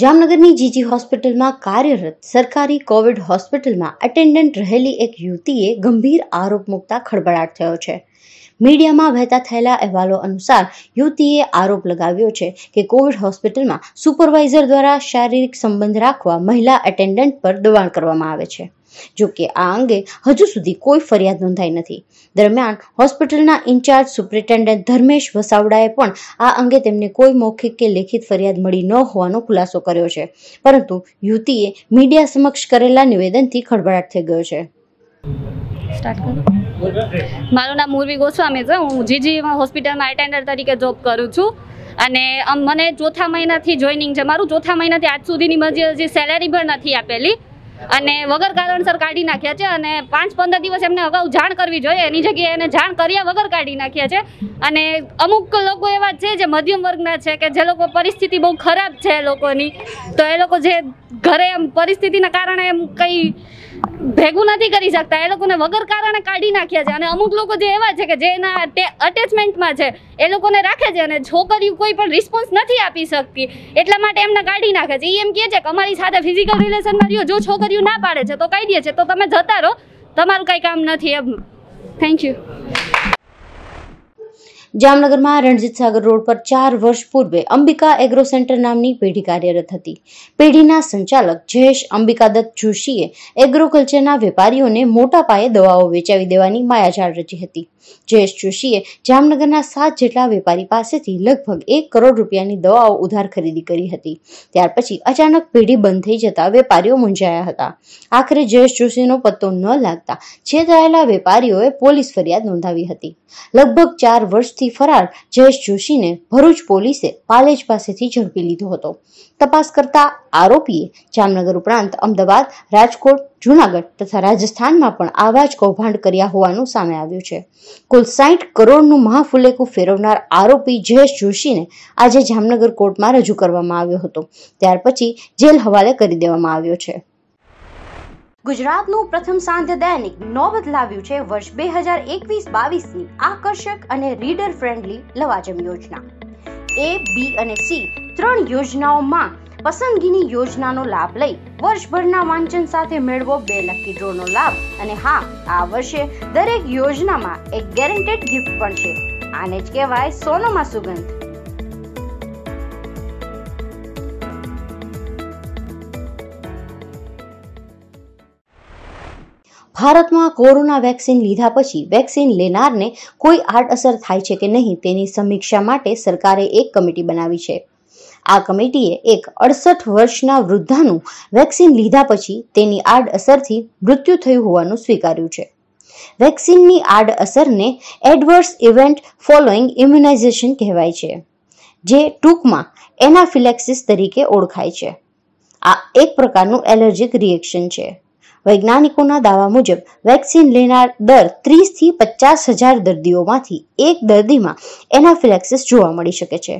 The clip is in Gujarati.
જામનગરની જીજી હોસ્પિટલમાં કાર્યરત સરકારી કોવિડ હોસ્પિટલમાં અટેન્ડન્ટ રહેલી એક યુવતીએ ગંભીર આરોપ મૂકતા ખળભળાટ થયો છે મીડિયામાં વહેતા થયેલા અહેવાલો અનુસાર યુવતીએ આરોપ લગાવ્યો છે કે કોવિડ હોસ્પિટલમાં સુપરવાઇઝર દ્વારા શારીરિક સંબંધ રાખવા મહિલા એટેન્ડન્ટ પર દબાણ કરવામાં આવે છે જોકે આ અંગે હજુ સુધી કોઈ ફરિયાદ નોંધાઈ નથી દરમિયાન હોસ્પિટલના ઇન્ચાર્જ સુપ્રિન્ટેન્ડન્ટ ધર્મેશ વસાવડાએ પણ આ અંગે તેમને કોઈ મૌખિક કે લેખિત ફરિયાદ મળી ન હોવાનો ખુલાસો કર્યો છે પરંતુ યુવતીએ મીડિયા સમક્ષ કરેલા નિવેદનથી ખળભળાટ થઈ ગયો છે સ્ટાર્ટ કરું મારું નામ મૂર્વી ગોસ્વામી છે હું જીજી હોસ્પિટલમાં અટેન્ડર તરીકે જોબ કરું છું અને મને ચોથા મહિનાથી જોઈનિંગ છે મારું ચોથા મહિનાથી આજ સુધીની હજી સેલેરી પણ નથી આપેલી અને વગર કારણસર કાઢી નાખ્યા છે અને પાંચ પંદર દિવસ એમને અગાઉ જાણ કરવી જોઈએ એની જગ્યાએ એને જાણ કર્યા વગર કાઢી નાખ્યા છે અને અમુક લોકો એવા છે જે મધ્યમ વર્ગના છે કે જે લોકો પરિસ્થિતિ બહુ ખરાબ છે લોકોની તો એ લોકો જે ઘરે એમ પરિસ્થિતિના કારણે એમ કંઈ ભેગું નથી કરી શકતા એ લોકોને વગર કારણે કાઢી નાખ્યા છે અને અમુક લોકો જે એવા છે કે જેના એના અટેચમેન્ટમાં છે એ લોકોને રાખે છે અને છોકરીઓ કોઈ પણ રિસ્પોન્સ નથી આપી શકતી એટલા માટે એમને કાઢી નાખે છે એ એમ કહે છે કે અમારી સાથે ફિઝિકલ રિલેશનમાં રહ્યો જો છોકરી છોકરીઓ ના પાડે છે તો કહી દે છે તો તમે જતા રહો તમારું કંઈ કામ નથી એમ થેન્ક યુ જામનગરમાં રણજીત સાગર રોડ પર ચાર વર્ષ પૂર્વે અંબિકા એગ્રો સેન્ટર નામની પેઢી કાર્યરત હતી પેઢીના સંચાલક જયેશ અંબિકાદત્ત જોશીએ એગ્રોકલ્ચરના વેપારીઓને મોટા પાયે દવાઓ વેચાવી દેવાની માયાજાળ રચી હતી જયેશ જોશીએ જામનગરના સાત જેટલા વેપારી પાસેથી લગભગ એક કરોડ રૂપિયાની દવાઓ ઉધાર ખરીદી કરી હતી ત્યાર પછી અચાનક પેઢી બંધ થઈ જતા વેપારીઓ મૂંઝાયા હતા આખરે જયેશ જોશીનો પત્તો ન લાગતા છેતરાયેલા વેપારીઓએ પોલીસ ફરિયાદ નોંધાવી હતી લગભગ ચાર વર્ષથી ફરાર જયેશ જોશીને ભરૂચ પોલીસે પાલેજ પાસેથી ઝડપી લીધો હતો તપાસ કરતા આરોપીએ જામનગર ઉપરાંત અમદાવાદ રાજકોટ જૂનાગઢ તથા રાજસ્થાનમાં પણ આવા જ કૌભાંડ કર્યા હોવાનું સામે આવ્યું છે કુલ સાઠ કરોડનું મહાફુલેકું ફેરવનાર આરોપી જયેશ જોશીને આજે જામનગર કોર્ટમાં રજૂ કરવામાં આવ્યો હતો ત્યાર પછી જેલ હવાલે કરી દેવામાં આવ્યો છે ગુજરાતનું પ્રથમ સાંધ્ય દૈનિક નોબત લાવ્યું છે વર્ષ બે હજાર એકવીસ બાવીસ ની આકર્ષક અને રીડર ફ્રેન્ડલી લવાજમ યોજના એ બી અને સી ત્રણ યોજનાઓમાં પસંદગીની યોજનાનો લાભ લઈ વર્ષભરના વાંચન સાથે મેળવો બે લકી ડ્રોનો લાભ અને હા આ વર્ષે દરેક યોજનામાં એક ગેરંટેડ ગિફ્ટ પણ છે આને જ કહેવાય સોનોમાં સુગંધ ભારતમાં કોરોના વેક્સિન લીધા પછી વેક્સિન લેનારને કોઈ આડઅસર થાય છે કે નહીં તેની સમીક્ષા માટે સરકારે એક કમિટી બનાવી છે આ કમિટીએ એક અડસઠ વર્ષના વૃદ્ધાનું વેક્સિન લીધા પછી તેની આડઅસરથી મૃત્યુ થયું હોવાનું સ્વીકાર્યું છે વેક્સિનની આડઅસરને એડવર્સ ઇવેન્ટ ફોલોઈંગ ઇમ્યુનાઇઝેશન કહેવાય છે જે ટૂંકમાં એનાફિલેક્સિસ તરીકે ઓળખાય છે આ એક પ્રકારનું એલર્જીક રિએક્શન છે વૈજ્ઞાનિકોના દાવા મુજબ વેક્સિન લેનાર દર ત્રીસથી પચાસ હજાર દર્દીઓમાંથી એક દર્દીમાં એનાફિલેક્સિસ જોવા મળી શકે છે